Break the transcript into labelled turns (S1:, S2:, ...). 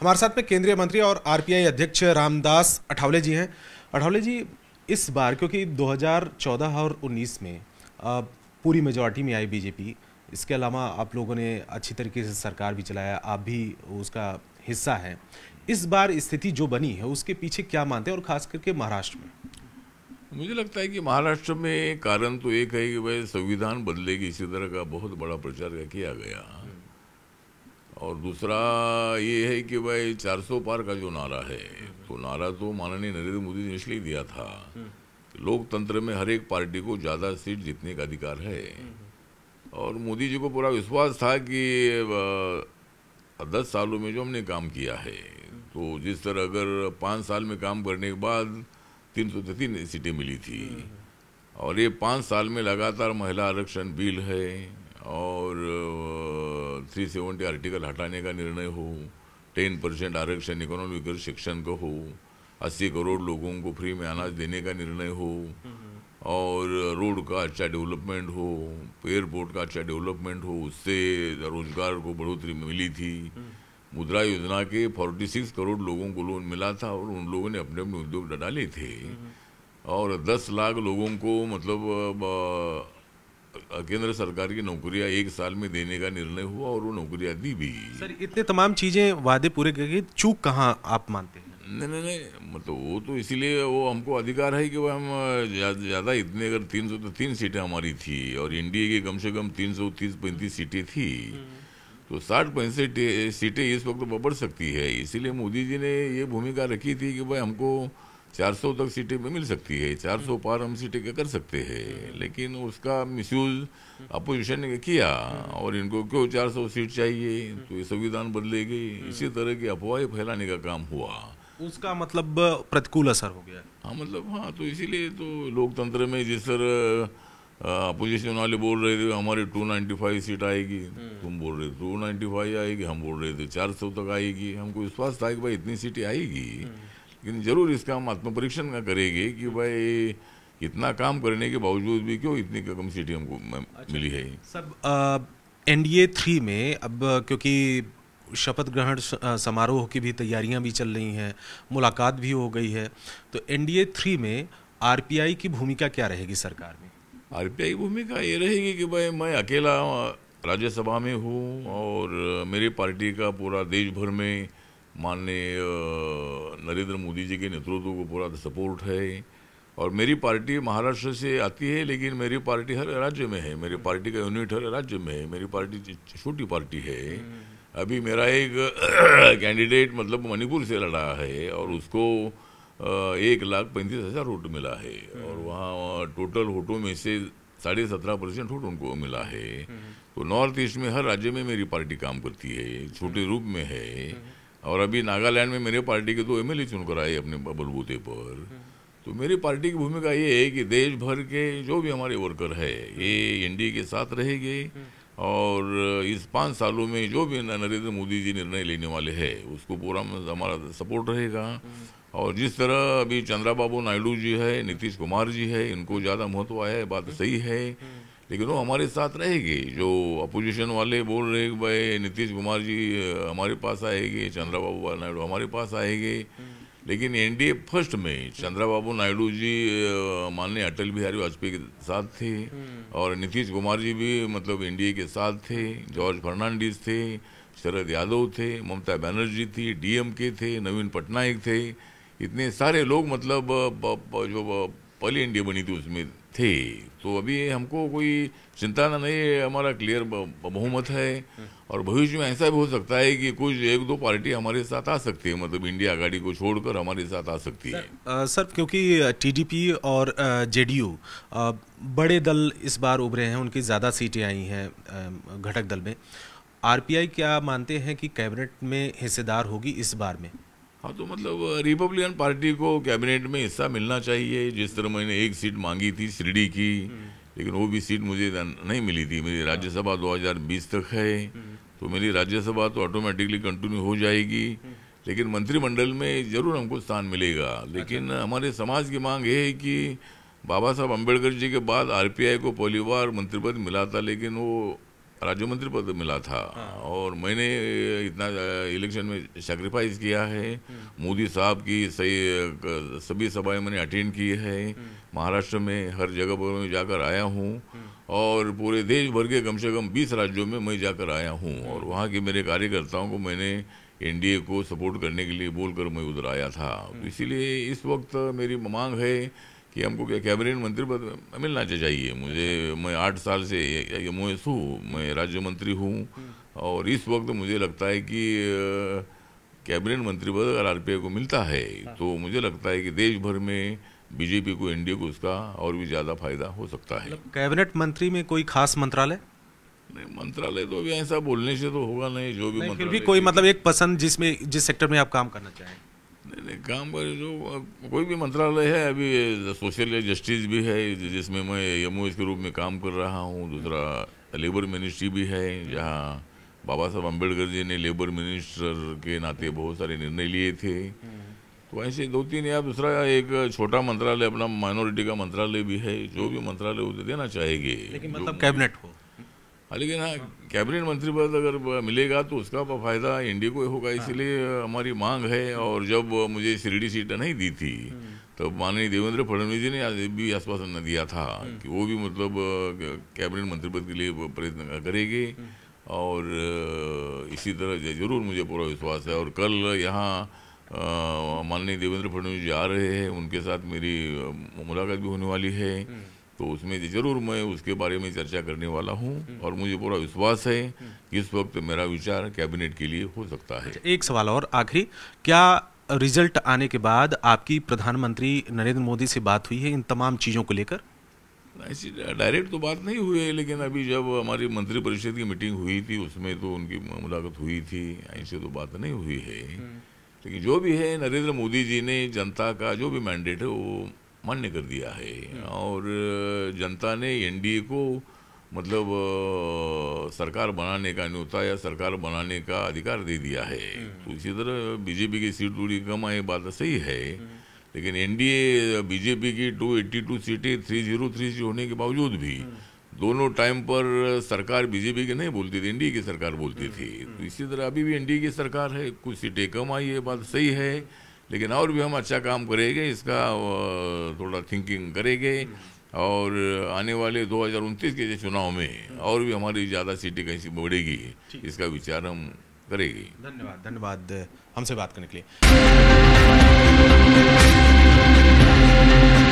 S1: हमारे साथ में केंद्रीय मंत्री और आरपीआई अध्यक्ष रामदास अठावले जी हैं अठावले जी इस बार क्योंकि 2014 और 19 में पूरी मेजॉरिटी में आई बीजेपी इसके अलावा आप लोगों ने अच्छी तरीके से सरकार भी चलाया आप भी उसका हिस्सा हैं इस बार स्थिति जो बनी है उसके पीछे क्या मानते हैं और खास करके महाराष्ट्र में
S2: मुझे लगता है कि महाराष्ट्र में कारण तो एक है कि भाई संविधान बदलेगी इसी तरह का बहुत बड़ा प्रचार किया गया और दूसरा ये है कि भाई 400 पार का जो नारा है तो नारा तो माननीय नरेंद्र मोदी ने इसलिए दिया था लोकतंत्र में हर एक पार्टी को ज़्यादा सीट जीतने का अधिकार है और मोदी जी को पूरा विश्वास था कि दस सालों में जो हमने काम किया है तो जिस तरह अगर पाँच साल में काम करने के बाद तीन सौ तीन सीटें मिली थी और ये पाँच साल में लगातार महिला आरक्षण बिल है और थ्री सेवेंटी आर्टिकल हटाने का निर्णय हो टेन परसेंट आरक्षण इकोनॉमिकल सेक्शन का हो अस्सी करोड़ लोगों को फ्री में अनाज देने का निर्णय हो और रोड का अच्छा डेवलपमेंट हो एयरपोर्ट का अच्छा डेवलपमेंट हो उससे रोजगार को बढ़ोतरी मिली थी मुद्रा योजना के 46 करोड़ लोगों को लोन मिला था और उन लोगों ने अपने अपने उद्योग डाले थे और 10 लाख लोगों को मतलब केंद्र सरकार की नौकरियां एक साल में देने का निर्णय हुआ और वो नौकरियां दी भी
S1: सर इतने तमाम चीज़ें वादे पूरे करके चूक कहाँ आप मानते हैं
S2: नहीं नहीं नहीं मतलब वो तो इसीलिए वो हमको अधिकार है कि वो हम ज़्यादा इतने अगर तीन सौ तो तीन सीटें हमारी थी और एनडीए की कम से कम तीन सौ तीस पैंतीस सीटें थी हम्म। तो साठ पैंसठ सीटें इस वक्त तो बढ़ सकती है इसीलिए मोदी जी ने ये भूमिका रखी थी कि भाई हमको 400 तक सीटें भी मिल सकती है 400 पार हम सीटें के कर सकते हैं लेकिन उसका यूज अपोजिशन ने किया और इनको क्यों 400 सीट चाहिए तो ये संविधान बदलेगी इसी तरह की अफवाहें फैलाने का काम हुआ
S1: उसका मतलब
S2: प्रतिकूल असर हो गया हाँ मतलब हाँ तो इसीलिए तो लोकतंत्र में जिस तरह अपोजिशन वाले बोल रहे थे हमारी 295 सीट आएगी हम्म। तुम बोल रहे टू नाइन्टी आएगी हम बोल रहे थे 400 तक आएगी हमको विश्वास था कि भाई इतनी सीटें आएगी हम्म। लेकिन ज़रूर इसका हम आत्मपरीक्षण का करेंगे कि भाई इतना काम करने के बावजूद भी क्यों इतनी कम सीटें हमको अच्छा। मिली है सब
S1: एन डी ए थ्री में अब क्योंकि शपथ ग्रहण समारोह की भी तैयारियां भी चल रही हैं मुलाकात भी हो गई है तो एन डी ए थ्री में आर पी आई की भूमिका क्या रहेगी सरकार में
S2: आर पी की भूमिका ये रहेगी कि भाई मैं अकेला राज्यसभा में हूँ और मेरी पार्टी का पूरा देश भर में माननीय नरेंद्र मोदी जी के नेतृत्व को पूरा सपोर्ट है और मेरी पार्टी महाराष्ट्र से आती है लेकिन मेरी पार्टी हर राज्य में है मेरी पार्टी का यूनिट हर राज्य में है मेरी पार्टी छोटी पार्टी है हम्म। अभी मेरा एक कैंडिडेट मतलब मणिपुर से लड़ा है और उसको एक लाख पैंतीस हज़ार वोट मिला है हम्म। और वहाँ टोटल वोटों में से साढ़े सत्रह परसेंट वोट उनको मिला है हम्म। तो नॉर्थ ईस्ट में हर राज्य में मेरी पार्टी काम करती है छोटे रूप में है और अभी नागालैंड में मेरे पार्टी के दो एम एल चुनकर आए अपने बलबूते पर तो मेरी पार्टी की भूमिका ये है कि देश भर के जो भी हमारे वर्कर है ये एनडीए के साथ रहेंगे और इस पाँच सालों में जो भी नरेंद्र मोदी जी निर्णय लेने वाले हैं उसको पूरा हमारा सपोर्ट रहेगा और जिस तरह अभी चंद्रा बाबू नायडू जी है नीतीश कुमार जी है इनको ज़्यादा महत्व आया है बात सही है लेकिन वो हमारे साथ रहेगी जो अपोजिशन वाले बोल रहे हैं भाई नीतीश कुमार जी हमारे पास आएंगे चंद्राबाबू नायडू हमारे पास आएंगे हम्म। लेकिन एनडीए फर्स्ट में बाबू नायडू जी माननीय अटल बिहारी वाजपेयी के साथ थे हम्म। और नीतीश कुमार जी भी मतलब एनडीए के साथ थे जॉर्ज फर्नांडिस थे शरद यादव थे ममता बनर्जी थी डीएमके थे नवीन पटनायक थे इतने सारे लोग मतलब जो पहली एनडीए बनी थी उसमें थे तो अभी हमको कोई चिंता ना नहीं है हमारा क्लियर बहुमत है और भविष्य में ऐसा भी हो सकता है कि कुछ एक दो पार्टी हमारे साथ आ सकती है मतलब इंडिया आगाड़ी को छोड़कर हमारे साथ आ सकती सर,
S1: है आ, सर क्योंकि टीडीपी और जेडीयू बड़े दल इस बार उभरे हैं उनकी ज़्यादा सीटें आई हैं घटक दल में आरपीआई क्या मानते हैं कि कैबिनेट में हिस्सेदार होगी इस बार में
S2: हाँ तो मतलब रिपब्लिकन पार्टी को कैबिनेट में हिस्सा मिलना चाहिए जिस तरह मैंने एक सीट मांगी थी शिरडी की लेकिन वो भी सीट मुझे नहीं मिली थी मेरी राज्यसभा 2020 तक है तो मेरी राज्यसभा तो ऑटोमेटिकली कंटिन्यू हो जाएगी लेकिन मंत्रिमंडल में ज़रूर हमको स्थान मिलेगा लेकिन अच्छा। हमारे समाज की मांग ये है कि बाबा साहब अम्बेडकर जी के बाद आरपीआई को पहली बार मंत्री पद मिला था लेकिन वो राज्य मंत्री पद मिला था हाँ। और मैंने इतना इलेक्शन में सेक्रीफाइस किया है हम्म। मोदी साहब की सही सभी सभाएं मैंने अटेंड की है हम्म। महाराष्ट्र में हर जगह पर मैं जाकर आया हूँ हम्म। और पूरे देश भर के कम से कम 20 राज्यों में मैं जाकर आया हूँ और वहाँ के मेरे कार्यकर्ताओं को मैंने एनडीए को सपोर्ट करने के लिए बोलकर मैं उधर आया था इसीलिए इस वक्त मेरी मांग है कि हमको क्या कैबिनेट मंत्री पद मिलना चाहिए मुझे मैं आठ साल से एमओएस हूँ मैं राज्य मंत्री हूँ और इस वक्त मुझे लगता है कि कैबिनेट मंत्री पद अगर आर को मिलता है तो मुझे लगता है कि देश भर में बीजेपी को एनडीए को उसका और भी ज़्यादा फायदा हो सकता है मतलब
S1: कैबिनेट मंत्री में कोई खास मंत्रालय
S2: नहीं मंत्रालय तो अभी ऐसा बोलने से तो होगा नहीं जो भी नहीं, फिर भी कोई
S1: मतलब एक पसंद जिसमें जिस सेक्टर में आप काम करना चाहें
S2: नहीं नहीं काम पर जो तो कोई भी मंत्रालय है अभी सोशल जस्टिस भी है जिसमें मैं एम के रूप में काम कर रहा हूँ दूसरा लेबर मिनिस्ट्री भी है जहाँ बाबा साहब अम्बेडकर जी ने लेबर मिनिस्टर के नाते बहुत सारे निर्णय लिए थे तो ऐसे दो तीन या दूसरा एक छोटा मंत्रालय अपना माइनॉरिटी का मंत्रालय भी है जो भी मंत्रालय उसे देना चाहेगी लेकिन मतलब कैबिनेट हो हाँ, लेकिन हाँ कैबिनेट मंत्री पद अगर मिलेगा तो उसका फायदा एनडीए को होगा हाँ। इसीलिए हमारी मांग है और जब मुझे शिरडी सीट नहीं दी थी हम्म। तब तो माननीय देवेंद्र फडणवीस जी ने भी आश्वासन दिया था हम्म। कि वो भी मतलब कैबिनेट मंत्री पद के लिए प्रयत्न करेंगे हम्म। और इसी तरह जरूर मुझे पूरा विश्वास है और कल यहाँ माननीय देवेंद्र फडणवीस जी आ रहे हैं उनके साथ मेरी मुलाकात भी होने वाली है तो उसमें ज़रूर मैं उसके बारे में चर्चा करने वाला हूँ और मुझे पूरा विश्वास है कि इस वक्त मेरा विचार कैबिनेट के लिए हो सकता है अच्छा, एक सवाल और आखिरी
S1: क्या रिजल्ट आने के बाद आपकी प्रधानमंत्री नरेंद्र मोदी से बात हुई है इन तमाम चीज़ों को लेकर
S2: ऐसी डायरेक्ट तो बात नहीं हुई है लेकिन अभी जब हमारी मंत्रिपरिषद की मीटिंग हुई थी उसमें तो उनकी मुलाकात हुई थी ऐसे तो बात नहीं हुई है हम्म। लेकिन जो भी है नरेंद्र मोदी जी ने जनता का जो भी मैंडेट है वो मान्य कर दिया है और जनता ने एनडीए को मतलब सरकार बनाने का न्योता या सरकार बनाने का अधिकार दे दिया है तो इसी तरह बीजेपी की सीट थोड़ी कम है बात तो सही है लेकिन एनडीए बीजेपी की 282 सीटें थ्री थ्री जीरो 303 होने के बावजूद भी दोनों टाइम पर सरकार बीजेपी की नहीं बोलती थी एनडीए की सरकार बोलती थी तो इसी तरह अभी भी एनडीए की सरकार है कुछ सीटें कम आई है बात सही है लेकिन और भी हम अच्छा काम करेंगे इसका थोड़ा थिंकिंग करेंगे और आने वाले दो के चुनाव में और भी हमारी ज़्यादा सीटें कैसी बढ़ेगी इसका विचार हम करेंगे धन्यवाद धन्यवाद हमसे बात करने के लिए